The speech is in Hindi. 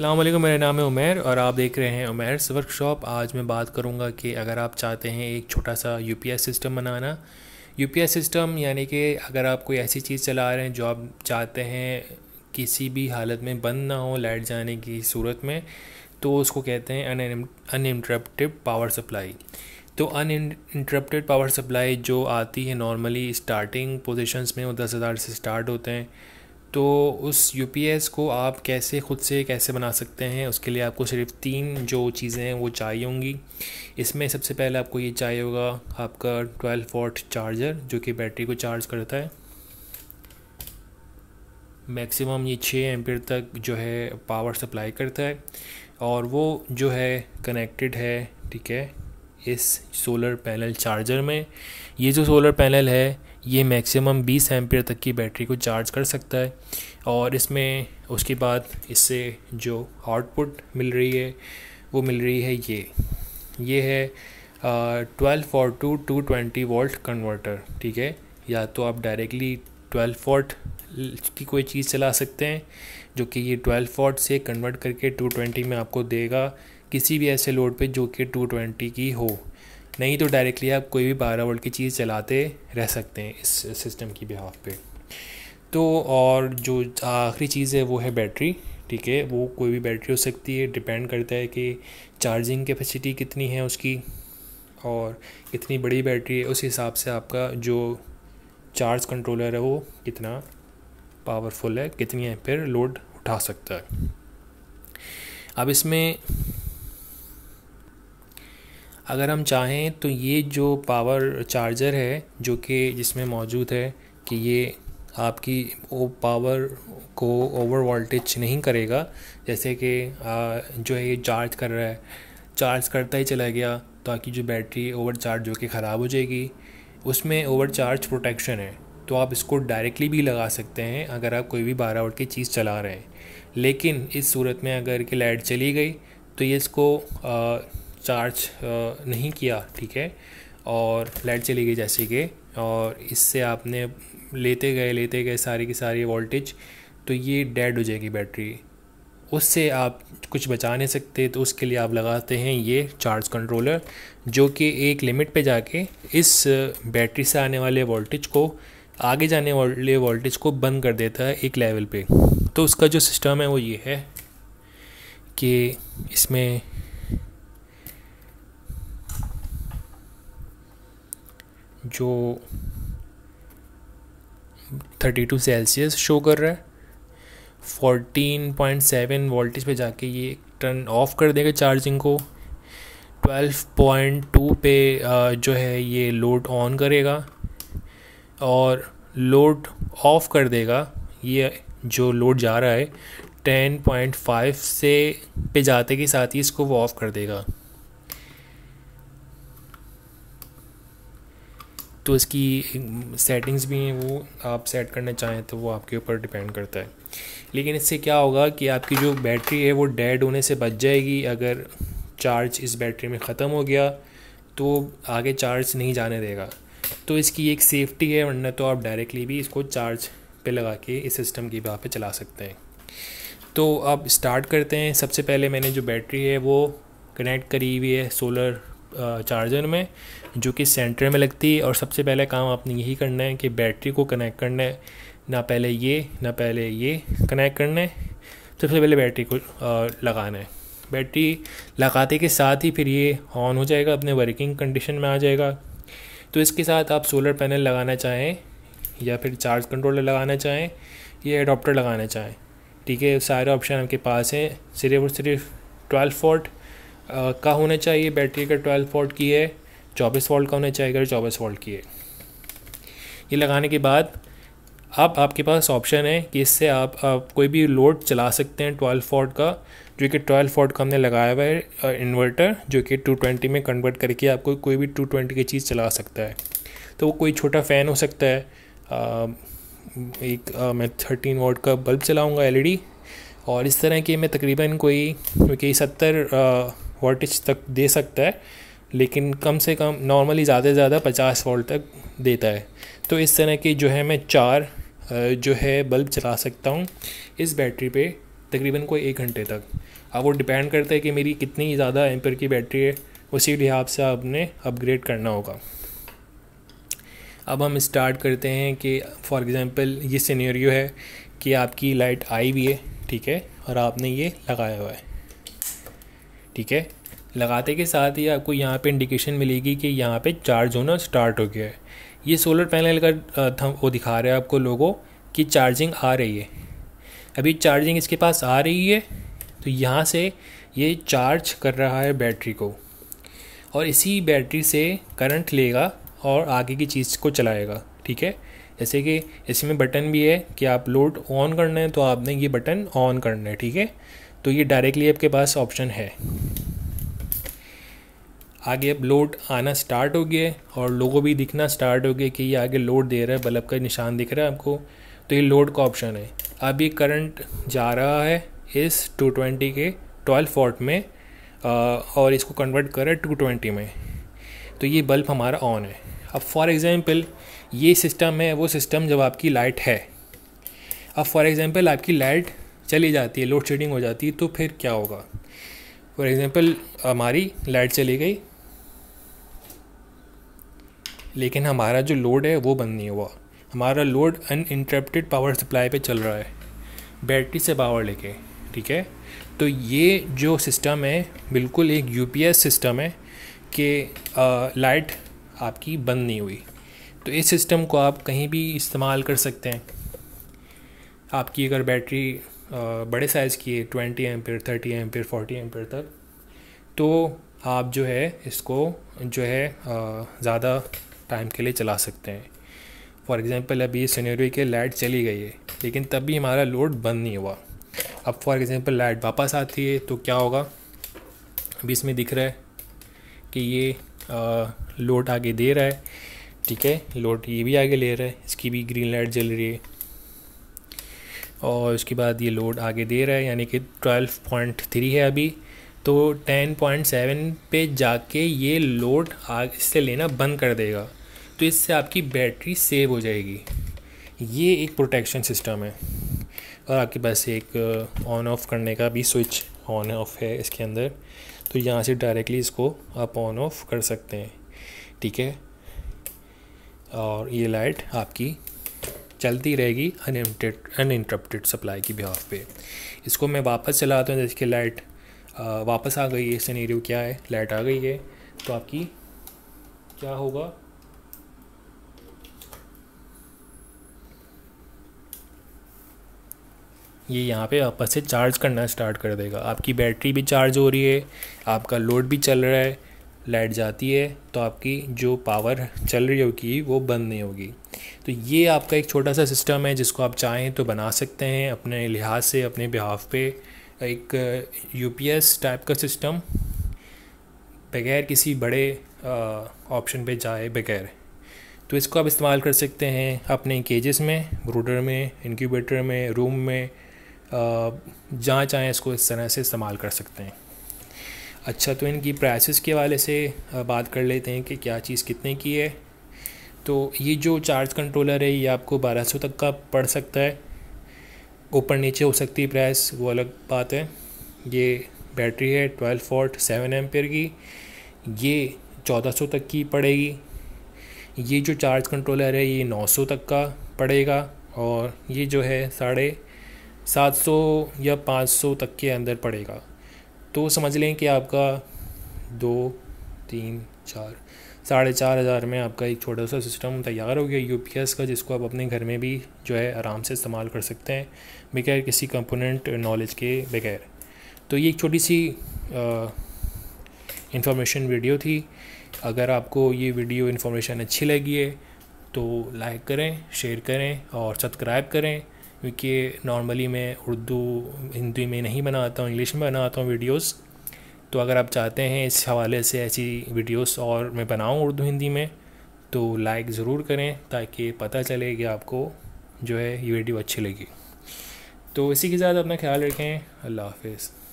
अल्लाम मेरा नाम है उमेर और आप देख रहे हैं उमेरस वर्कशॉप आज मैं बात करूंगा कि अगर आप चाहते हैं एक छोटा सा यू सिस्टम बनाना यू सिस्टम यानी कि अगर आप कोई ऐसी चीज़ चला रहे हैं जो आप चाहते हैं किसी भी हालत में बंद ना हो लाइट जाने की सूरत में तो उसको कहते हैं अनइंटरप्टेड पावर सप्लाई तो अन इंटरप्टिड पावर सप्लाई जो आती है नॉर्मली स्टार्टिंग पोजिशन में वो दस हज़ार से स्टार्ट होते हैं तो उस यू को आप कैसे ख़ुद से कैसे बना सकते हैं उसके लिए आपको सिर्फ तीन जो चीज़ें हैं वो चाहिए होंगी इसमें सबसे पहले आपको ये चाहिए होगा आपका 12 वॉट चार्जर जो कि बैटरी को चार्ज करता है मैक्सिमम ये छः एम्पियर तक जो है पावर सप्लाई करता है और वो जो है कनेक्टेड है ठीक है इस सोलर पैनल चार्जर में ये जो सोलर पैनल है ये मैक्सिमम 20 एम्पियर तक की बैटरी को चार्ज कर सकता है और इसमें उसके बाद इससे जो आउटपुट मिल रही है वो मिल रही है ये ये है twelve four to two twenty volt converter ठीक है या तो आप डायरेक्टली ट्वेल्व फोर्ट की कोई चीज़ चला सकते हैं जो कि ये ट्वेल्व फोर्ट से कन्वर्ट करके टू ट्वेंटी में आपको देगा किसी भी ऐसे लोड पे जो कि टू ट्वेंटी की हो नहीं तो डायरेक्टली आप कोई भी बारह वोल्ट की चीज़ चलाते रह सकते हैं इस सिस्टम की बिहाफ पे तो और जो आखिरी चीज़ है वो है बैटरी ठीक है वो कोई भी बैटरी हो सकती है डिपेंड करता है कि चार्जिंग कैपेसिटी कितनी है उसकी और कितनी बड़ी बैटरी है उस हिसाब से आपका जो चार्ज कंट्रोलर है वो कितना पावरफुल है कितनी है फिर लोड उठा सकता है अब इसमें अगर हम चाहें तो ये जो पावर चार्जर है जो कि जिसमें मौजूद है कि ये आपकी वो पावर को ओवर वोल्टेज नहीं करेगा जैसे कि जो है ये चार्ज कर रहा है चार्ज करता ही चला गया ताकि जो बैटरी ओवर चार्ज होकर ख़राब हो जाएगी उसमें ओवर चार्ज प्रोटेक्शन है तो आप इसको डायरेक्टली भी लगा सकते हैं अगर आप कोई भी बारह वोल्ट की चीज़ चला रहे हैं लेकिन इस सूरत में अगर कि लाइट चली गई तो ये इसको आ, चार्ज uh, नहीं किया ठीक है और लाइट चली गई जैसे कि और इससे आपने लेते गए लेते गए सारी की सारी वोल्टेज तो ये डेड हो जाएगी बैटरी उससे आप कुछ बचा नहीं सकते तो उसके लिए आप लगाते हैं ये चार्ज कंट्रोलर जो कि एक लिमिट पे जाके इस बैटरी uh, से आने वाले वोल्टेज को आगे जाने वाले वोल्टेज को बंद कर देता है एक लेवल पे तो उसका जो सिस्टम है वो ये है कि इसमें जो 32 सेल्सियस शो कर रहा है 14.7 वोल्टेज पे जाके ये टर्न ऑफ कर देगा चार्जिंग को 12.2 पे जो है ये लोड ऑन करेगा और लोड ऑफ कर देगा ये जो लोड जा रहा है 10.5 से पे जाते के साथ ही इसको वो ऑफ़ कर देगा तो इसकी सेटिंग्स भी हैं वो आप सेट करना चाहें तो वो आपके ऊपर डिपेंड करता है लेकिन इससे क्या होगा कि आपकी जो बैटरी है वो डेड होने से बच जाएगी अगर चार्ज इस बैटरी में ख़त्म हो गया तो आगे चार्ज नहीं जाने देगा तो इसकी एक सेफ्टी है वरना तो आप डायरेक्टली भी इसको चार्ज पे लगा के इस सिस्टम की वहाँ पे चला सकते हैं तो आप स्टार्ट करते हैं सबसे पहले मैंने जो बैटरी है वो कनेक्ट करी हुई है सोलर चार्जर में जो कि सेंटर में लगती है और सबसे पहले काम आपने यही करना है कि बैटरी को कनेक्ट करना है ना पहले ये ना पहले ये कनेक्ट करना है तो सबसे पहले बैटरी को लगाना है बैटरी लगाते के साथ ही फिर ये ऑन हो जाएगा अपने वर्किंग कंडीशन में आ जाएगा तो इसके साथ आप सोलर पैनल लगाना चाहें या फिर चार्ज कंट्रोलर लगाना चाहें या एडोप्टर लगाना चाहें ठीक है सारे ऑप्शन आपके पास हैं सिर्फ और सिर्फ ट्वेल्व फोर्ट का होना चाहिए बैटरी का ट्वेल्व वोल्ट की है चौबीस वोल्ट का होना चाहिए अगर चौबीस वोल्ट की है ये लगाने के बाद आप आपके पास ऑप्शन है कि इससे आप, आप कोई भी लोड चला सकते हैं ट्वेल्व फोर्ट का जो कि ट्वेल्व फोर्ट का हमने लगाया हुआ है इन्वर्टर जो कि टू ट्वेंटी में कन्वर्ट करके आपको कोई भी टू ट्वेंटी की चीज़ चला सकता है तो वो कोई छोटा फ़ैन हो सकता है आ, एक आ, मैं थर्टीन वोट का बल्ब चलाऊँगा एल और इस तरह के मैं तकरीबन कोई क्योंकि सत्तर वोल्टेज तक दे सकता है लेकिन कम से कम नॉर्मली ज़्यादा से ज़्यादा पचास वोल्ट तक देता है तो इस तरह की जो है मैं चार जो है बल्ब चला सकता हूँ इस बैटरी पे तकरीबन कोई एक घंटे तक अब वो डिपेंड करता है कि मेरी कितनी ज़्यादा एम्पर की बैटरी है उसी लिहाज से आपने अपग्रेड करना होगा अब हम स्टार्ट करते हैं कि फॉर एग्ज़ाम्पल ये सिनेरियो है कि आपकी लाइट आई हुई है ठीक है और आपने ये लगाया हुआ है ठीक है लगाते के साथ ही आपको यहाँ पे इंडिकेशन मिलेगी कि यहाँ पे चार्ज होना स्टार्ट हो गया है ये सोलर पैनल का थम वो दिखा रहा है आपको लोगों कि चार्जिंग आ रही है अभी चार्जिंग इसके पास आ रही है तो यहाँ से ये चार्ज कर रहा है बैटरी को और इसी बैटरी से करंट लेगा और आगे की चीज़ को चलाएगा ठीक है जैसे कि इसमें बटन भी है कि आप लोड ऑन करना है तो आपने ये बटन ऑन करना है ठीक है तो ये डायरेक्टली आपके पास ऑप्शन है आगे अब लोड आना स्टार्ट हो गया और लोगों भी दिखना स्टार्ट हो गया कि ये आगे लोड दे रहा है बल्ब का निशान दिख रहा है आपको तो ये लोड का ऑप्शन है अब ये करंट जा रहा है इस 220 के 12 फोर्ट में आ, और इसको कन्वर्ट कर रहा है 220 में तो ये बल्ब हमारा ऑन है अब फॉर एग्ज़ाम्पल ये सिस्टम है वो सिस्टम जब आपकी लाइट है अब फॉर एग्ज़ाम्पल आपकी लाइट चली जाती है लोड शेडिंग हो जाती है तो फिर क्या होगा फॉर एग्ज़ाम्पल हमारी लाइट चली गई लेकिन हमारा जो लोड है वो बंद नहीं हुआ हमारा लोड अनइंटरप्टेड पावर सप्लाई पे चल रहा है बैटरी से पावर लेके ठीक है तो ये जो सिस्टम है बिल्कुल एक यूपीएस सिस्टम है कि लाइट आपकी बंद नहीं हुई तो इस सिस्टम को आप कहीं भी इस्तेमाल कर सकते हैं आपकी अगर बैटरी बड़े साइज़ की twenty ampere thirty ampere forty ampere तक तो आप जो है इसको जो है ज़्यादा टाइम के लिए चला सकते हैं फॉर एग्ज़ाम्पल अभी ये के लाइट चली गई है लेकिन तब भी हमारा लोड बंद नहीं हुआ अब फॉर एग्ज़ाम्पल लाइट वापस आती है तो क्या होगा अभी इसमें दिख रहा है कि ये लोड आगे दे रहा है ठीक है लोड ये भी आगे ले रहा है इसकी भी ग्रीन लाइट जल रही है और उसके बाद ये लोड आगे दे रहा है यानी कि ट्वेल्व पॉइंट थ्री है अभी तो टेन पॉइंट सेवन पर जाके ये लोड आग इससे लेना बंद कर देगा तो इससे आपकी बैटरी सेव हो जाएगी ये एक प्रोटेक्शन सिस्टम है और आपके पास एक ऑन uh, ऑफ करने का भी स्विच ऑन ऑफ है इसके अंदर तो यहाँ से डायरेक्टली इसको आप ऑन ऑफ कर सकते हैं ठीक है और ये लाइट आपकी चलती रहेगी अनलिमिटेड अनइंटरप्टेड सप्लाई की बिहाफ पे इसको मैं वापस चलाता हूँ जैसे कि लाइट वापस आ गई है सनेरियो क्या है लाइट आ गई है तो आपकी क्या होगा ये यहाँ पे वापस से चार्ज करना स्टार्ट कर देगा आपकी बैटरी भी चार्ज हो रही है आपका लोड भी चल रहा है लाइट जाती है तो आपकी जो पावर चल रही होगी वो बंद नहीं होगी तो ये आपका एक छोटा सा सिस्टम है जिसको आप चाहें तो बना सकते हैं अपने लिहाज से अपने बिहाफ पे एक यूपीएस uh, टाइप का सिस्टम बगैर किसी बड़े ऑप्शन uh, पे जाए बगैर तो इसको आप इस्तेमाल कर सकते हैं अपने केजेस में ब्रूडर में इनक्यूबेटर में रूम में uh, जहाँ चाहें इसको इस तरह से इस्तेमाल कर सकते हैं अच्छा तो इनकी प्राइसेस के वाले से बात कर लेते हैं कि क्या चीज़ कितने की है तो ये जो चार्ज कंट्रोलर है ये आपको 1200 तक का पड़ सकता है ऊपर नीचे हो सकती है प्राइस वो अलग बात है ये बैटरी है 12 वोल्ट 7 एम्पेयर की ये 1400 तक की पड़ेगी ये जो चार्ज कंट्रोलर है ये 900 तक का पड़ेगा और ये जो है साढ़े सात सौ या पाँच सौ तक के अंदर पड़ेगा तो समझ लें कि आपका दो तीन चार साढ़े चार हज़ार में आपका एक छोटा सा सिस्टम तैयार हो गया एस का जिसको आप अपने घर में भी जो है आराम से इस्तेमाल कर सकते हैं बगैर किसी कंपोनेंट नॉलेज के बगैर तो ये एक छोटी सी इंफॉर्मेशन वीडियो थी अगर आपको ये वीडियो इन्फॉर्मेशन अच्छी लगी है तो लाइक करें शेयर करें और सब्सक्राइब करें क्योंकि नॉर्मली मैं उर्दू हिंदी में नहीं बनाता हूँ इंग्लिश में बनाता हूँ वीडियोस तो अगर आप चाहते हैं इस हवाले से ऐसी वीडियोस और मैं बनाऊँ उर्दू हिंदी में तो लाइक ज़रूर करें ताकि पता चले कि आपको जो है ये वीडियो अच्छी लगी तो इसी के साथ अपना ख्याल रखें अल्लाह हाफिज़